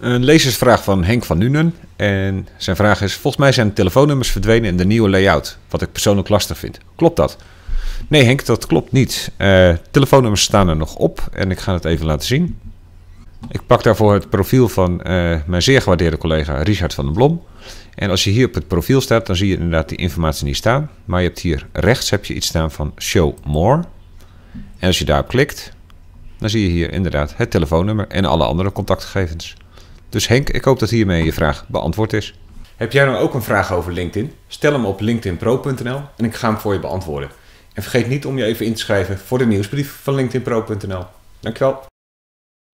Een lezersvraag van Henk van Nuenen. En zijn vraag is: Volgens mij zijn de telefoonnummers verdwenen in de nieuwe layout. Wat ik persoonlijk lastig vind. Klopt dat? Nee, Henk, dat klopt niet. Eh, telefoonnummers staan er nog op. En ik ga het even laten zien. Ik pak daarvoor het profiel van eh, mijn zeer gewaardeerde collega Richard van den Blom. En als je hier op het profiel staat, dan zie je inderdaad die informatie niet staan. Maar je hebt hier rechts heb je iets staan van Show More. En als je daarop klikt, dan zie je hier inderdaad het telefoonnummer en alle andere contactgegevens. Dus Henk, ik hoop dat hiermee je vraag beantwoord is. Heb jij nou ook een vraag over LinkedIn? Stel hem op linkedinpro.nl en ik ga hem voor je beantwoorden. En vergeet niet om je even in te schrijven voor de nieuwsbrief van linkedinpro.nl. Dankjewel.